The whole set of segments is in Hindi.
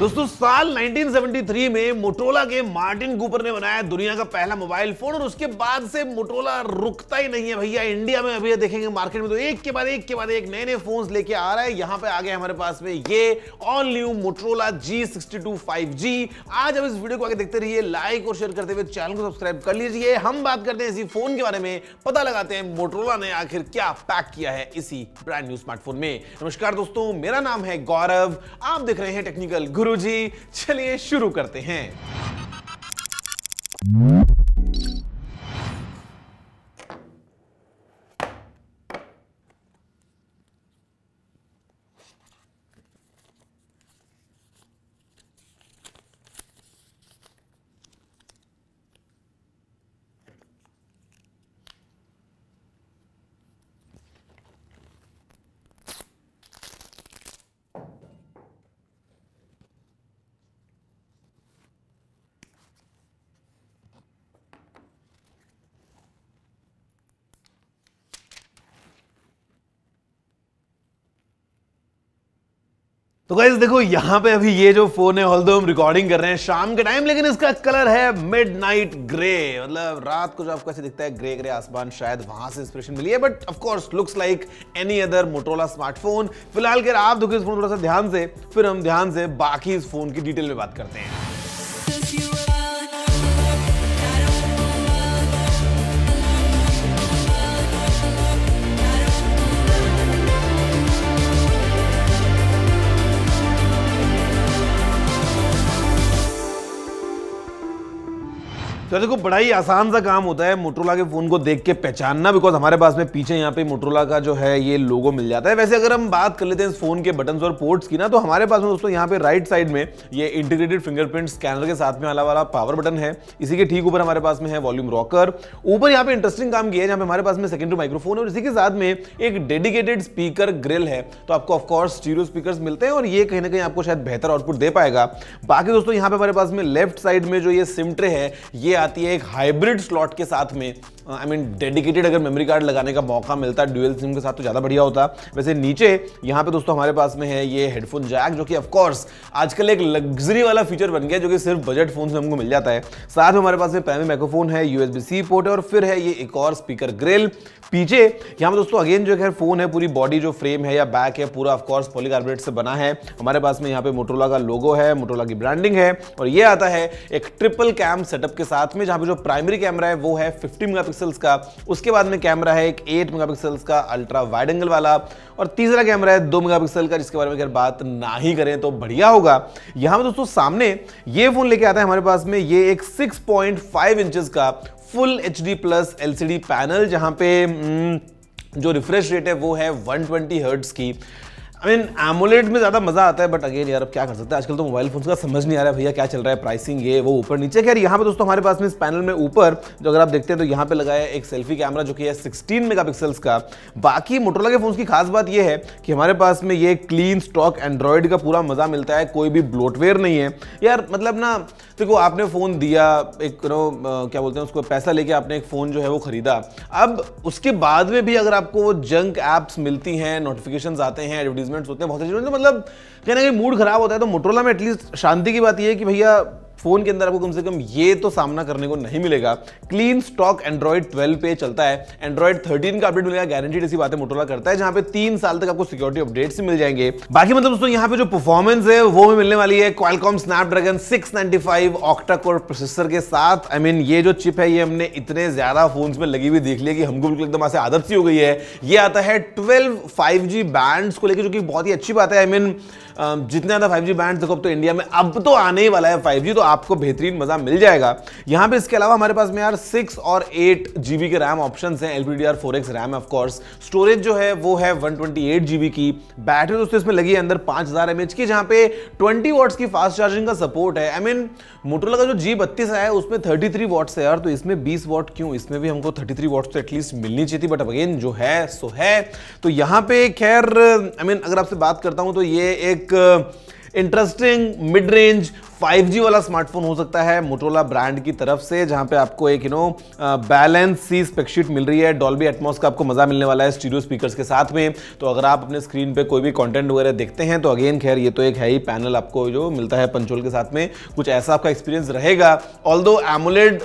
दोस्तों साल 1973 में मोटोला के मार्टिन कूपर ने बनाया दुनिया का पहला मोबाइल फोन और उसके बाद से मोटोला रुकता ही नहीं है भैया इंडिया में अभी देखेंगे मार्केट में तो एक के बाद एक के बाद एक नए नए फोन लेके आ रहा है यहां पे आ गए हमारे पास में ये all new Motorola G sixty आज अब इस वीडियो को आगे देखते रहिए लाइक और शेयर करते हुए चैनल को सब्सक्राइब कर लीजिए हम बात करते हैं इसी फोन के बारे में पता लगाते हैं मोटोला ने आखिर क्या पैक किया है इसी ब्रांड न्यू स्मार्टफोन में नमस्कार दोस्तों मेरा नाम है गौरव आप देख रहे हैं टेक्निकल गुरु गुरुजी चलिए शुरू करते हैं तो गाइज देखो यहाँ पे अभी ये जो फोन है ऑल हम रिकॉर्डिंग कर रहे हैं शाम के टाइम लेकिन इसका कलर है मिड नाइट ग्रे मतलब रात को जो आपको ऐसे दिखता है ग्रे ग्रे आसमान शायद वहां से इंस्पिरेशन मिली है but of course looks like any other Motorola smartphone फिलहाल खैर आप देखो इस फोन थोड़ा सा ध्यान से फिर हम ध्यान से बाकी इस फोन की डिटेल में बात करते हैं तो देखो बड़ा ही आसान सा काम होता है मोटरोला के फ़ोन को देख के पहचानना बिकॉज हमारे पास में पीछे यहाँ पे मोटरोला का जो है ये लोगो मिल जाता है वैसे अगर हम बात कर लेते हैं इस फ़ोन के बटन और पोर्ट्स की ना तो हमारे पास में दोस्तों यहाँ पे राइट साइड में ये इंटीग्रेटेड फिंगरप्रिंट स्कैनर के साथ में आला वाला पावर बटन है इसी के ठीक ऊपर हमारे पास में है वॉल्यूम रॉकर ऊपर यहाँ पे इंटरेस्टिंग काम किया है जहाँ पे हमारे पास में सेकेंडरी माइक्रोफोन और इसी के साथ में एक डेडिकेटेड स्पीकर ग्रिल है तो आपको ऑफकोर्स स्टीरियो स्पीकर मिलते हैं और ये कहीं ना कहीं आपको शायद बेहतर आउटपुट दे पाएगा बाकी दोस्तों यहाँ पे हमारे पास में लेफ्ट साइड में जो ये सिम है ये आती है एक हाइब्रिड स्लॉट के साथ में आई मीन डेडिकेटेड अगर मेमोरी कार्ड लगाने का मौका मिलता है ड्यूएल सिम के साथ तो ज़्यादा बढ़िया होता वैसे नीचे यहाँ पे दोस्तों हमारे पास में है ये हेडफोन जैक जो कि ऑफकोर्स आजकल एक लग्जरी वाला फीचर बन गया जो कि सिर्फ बजट फोन से हमको मिल जाता है साथ में हमारे पास में पैमी माइक्रोफोन है बी सी पोर्ट है और फिर है ये एक और स्पीकर ग्रिल पीछे यहाँ पे दोस्तों अगेन जो है फोन है पूरी बॉडी जो फ्रेम है या बैक है पूरा ऑफकोर्स पॉलीकार्बोनेट से बना है हमारे पास में यहाँ पे मोटोला का लोगो है मोटोला की ब्रांडिंग है और ये आता है एक ट्रिपल कैम सेटअप के साथ में जहाँ पे जो प्राइमरी कैमरा है वो है फिफ्टी मेगा मेगापिक्सल्स का उसके बाद में कैमरा है एक 8 मेगापिक्सल्स का अल्ट्रा वाइड एंगल वाला और तीसरा कैमरा है 2 मेगापिक्सल का जिसके बारे में अगर बात ना ही करें तो बढ़िया होगा यहाँ पर दोस्तों सामने ये फ़ोन लेके आता है हमारे पास में ये एक 6.5 पॉइंट का full H D plus L panel जहाँ पे हम्म, जो रिफ्रेश रेट है वो है 120 हर्ट्स की आई मीन एमोलेट में ज़्यादा मज़ा आता है बट अगेन यार अब क्या कर सकते हैं आजकल तो मोबाइल फोन का समझ नहीं आ रहा है भैया क्या चल रहा है प्राइसिंग ये वो ऊपर नीचे खैर यहाँ पे दोस्तों हमारे पास में इस पैनल में ऊपर जो अगर आप देखते हैं तो यहाँ पे लगाया एक सेल्फी कैमरा जो कि है सिक्सटीन मेगा का बाकी मोटोला के फोन की खास बात यह है कि हमारे पास में ये क्लीन स्टॉक एंड्रॉयड का पूरा मज़ा मिलता है कोई भी ब्लोटवेयर नहीं है यार मतलब ना देखो आपने फ़ोन दिया एक नो क्या बोलते हैं उसको पैसा लेके आपने एक फ़ोन जो है वो ख़रीदा अब उसके बाद में भी अगर आपको जंक ऐप्स मिलती हैं नोटिफिकेशन आते हैं एडवर्टीज बेसमेंट्स होते हैं बहुत सारी चीज़ें मतलब कहीं ना कहीं मूड खराब होता है तो मोटरोला में एटलीस्ट शांति की बात यह है कि भैया फ़ोन के अंदर आपको कम से कम ये तो सामना करने को नहीं मिलेगा क्लीन स्टॉक एंड्रॉइड 12 पे चलता है एंड्रॉइड 13 का अपडेट मिलेगा गारंटीड ऐसी बातें मोटोला करता है जहां पे तीन साल तक आपको सिक्योरिटी अपडेट्स मिल जाएंगे बाकी मतलब दोस्तों यहाँ पे जो परफॉर्मेंस है वो भी मिलने वाली है Qualcomm Snapdragon 695 octa core processor के साथ आई I मीन mean, ये जो चिप है ये हमने इतने ज्यादा फोन में लगी हुई देख लिया कि हमको बिल्कुल एकदम ऐसे आदत सी हो गई है ये आता है ट्वेल्व फाइव बैंड्स को लेकर जो कि बहुत ही अच्छी बात है I I mean mean, Um, जितने ज़्यादा फाइव जी बैंड देखो अब तो इंडिया में अब तो आने ही वाला है फाइव जी तो आपको बेहतरीन मज़ा मिल जाएगा यहाँ पे इसके अलावा हमारे पास में यार सिक्स और एट जी के रैम ऑप्शन है L P D R four X RAM of course storage जो है वो है वन ट्वेंटी एट जी की बैटरी दोस्तों इसमें लगी है अंदर पांच हज़ार एम एच की जहाँ पे ट्वेंटी वॉट्स की फास्ट चार्जिंग का सपोर्ट है आई मीन मोटर मोटोला का जो जी बत्तीस आया है उसमें थर्टी थ्री वॉट्स है यार तो इसमें बीस वॉट क्यों इसमें भी हमको थर्टी थ्री वॉट्स तो एटलीस्ट मिलनी चाहिए बट अगेन जो है सो है तो यहां पे खैर आई मीन अगर आपसे बात करता हूँ तो ये एक एक इंटरेस्टिंग मिड रेंज 5G वाला स्मार्टफोन हो सकता है मोटोला ब्रांड की तरफ से जहां पे आपको एक यू नो बैलेंस सी स्पेक्शीट मिल रही है डॉल्बी एटमॉस का आपको मजा मिलने वाला है स्टीरियो स्पीकर्स के साथ में तो अगर आप अपने स्क्रीन पे कोई भी कंटेंट वगैरह देखते हैं तो अगेन खैर ये तो एक है ही पैनल आपको जो मिलता है पंचोल के साथ में कुछ ऐसा आपका एक्सपीरियंस रहेगा ऑल दो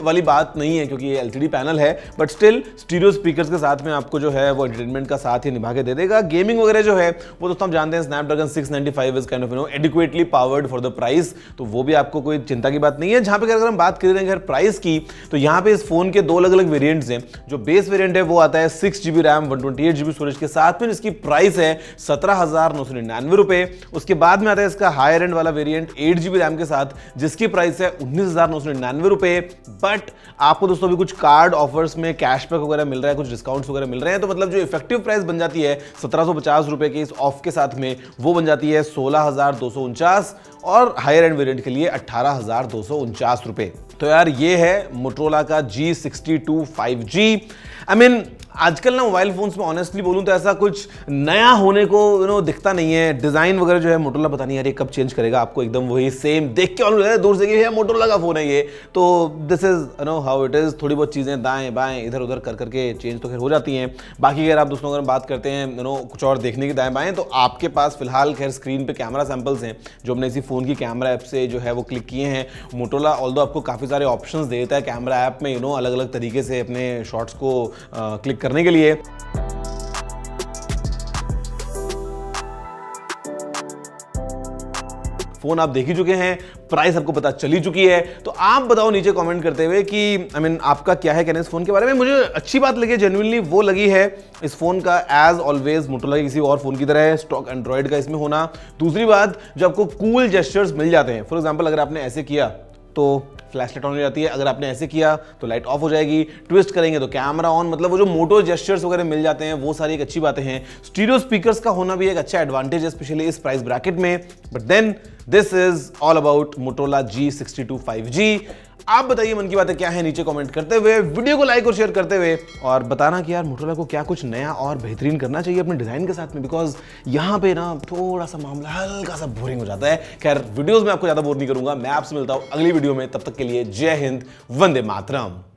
वाली बात नहीं है क्योंकि ये एल पैनल है बट स्टिल स्टीरियो स्पीकर के साथ में आपको जो है वो एंटरटेनमेंट का साथ ही निभा के दे देगा गेमिंग वगैरह जो है वो दोस्तों हम जानते हैं Snapdragon six ninety five is kind of you know adequately powered for the price तो वो भी आपको कोई चिंता की बात नहीं है जहां पर अगर हम बात कर रहे हैं अगर प्राइस की तो यहां पे इस फोन के दो अलग अलग वेरियंट हैं जो बेस वेरियंट है वो आता है six GB RAM one twenty eight GB storage के साथ में इसकी प्राइस है सत्रह हजार नौ सौ निन्यानवे रुपए उसके बाद में आता है इसका हायर एंड वाला वेरियंट एट जीबी रैम के साथ जिसकी प्राइस है उन्नीस हजार नौ सौ निन्यानवे रुपए बट आपको दोस्तों अभी कुछ कार्ड ऑफर्स में कैशबैक वगैरह मिल रहा है कुछ डिस्काउंट्स वगैरह मिल रहे हैं तो मतलब जो इफेक्टिव प्राइस बन जाती है सत्रह सौ पचास रुपए के इस ऑफ के साथ में वो बन जाती है सोलह हजार दो सौ उनचास और हायर एंड वेरिएंट के लिए अट्ठारह हज़ार दो सौ उनचास तो यार ये है मोट्रोला का G sixty two five G I mean आजकल ना मोबाइल फ़ोन्स में ऑनेस्टली बोलूँ तो ऐसा कुछ नया होने को यू नो दिखता नहीं है डिज़ाइन वगैरह जो है मोटोला पता नहीं यार ये कब चेंज करेगा आपको एकदम वही सेम देख के और दूर से ये मोटोला का फ़ोन है ये तो this is you know how it is थोड़ी बहुत चीज़ें दाएँ बाएँ इधर उधर कर करके चेंज तो खैर हो जाती हैं बाकी अगर आप दोस्तों अगर बात करते हैं यू नो कुछ और देखने की दाएँ बाएँ तो आपके पास फिलहाल खैर स्क्रीन पर कैमरा सैम्पल्स हैं जो हमने इसी फ़ोन की कैमरा ऐप से जो है वो क्लिक किए हैं मोटोला ऑल आपको काफ़ी सारे ऑप्शन दे देता है कैमरा ऐप में यू नो अलग अलग तरीके से अपने शॉट्स को क्लिक करने के लिए फोन आप देख ही चुके हैं प्राइस आपको पता चली चुकी है तो आप बताओ नीचे कमेंट करते हुए कि आई I मीन mean, आपका क्या है कहना इस फोन के बारे में मुझे अच्छी बात लगी जेनुअनली वो लगी है इस फोन का एज ऑलवेज मोटोला किसी और फोन की तरह है स्टॉक एंड्रॉइड का इसमें होना दूसरी बात जो आपको कूल जेस्टर्स मिल जाते हैं फॉर एग्जाम्पल अगर आपने ऐसे किया तो फ्लैश लाइट ऑन हो जाती है अगर आपने ऐसे किया तो लाइट ऑफ हो जाएगी ट्विस्ट करेंगे तो कैमरा ऑन मतलब वो जो मोटो जेस्टर्स वगैरह मिल जाते हैं वो सारी एक अच्छी बातें हैं स्टीरियो स्पीकर्स का होना भी एक अच्छा एडवांटेज है स्पेशली इस प्राइस ब्रैकेट में but then this is all about Motorola G sixty two five G आप बताइए मन की बातें क्या है नीचे कमेंट करते हुए वीडियो को लाइक और शेयर करते हुए और बताना कि यार मोटोला को क्या कुछ नया और बेहतरीन करना चाहिए अपने डिज़ाइन के साथ में बिकॉज यहाँ पे ना थोड़ा सा मामला हल्का सा बोरिंग हो जाता है खैर वीडियोज़ में आपको ज़्यादा बोर नहीं करूंगा मैं आपसे मिलता हूँ अगली वीडियो में तब तक के लिए जय हिंद वंदे मातरम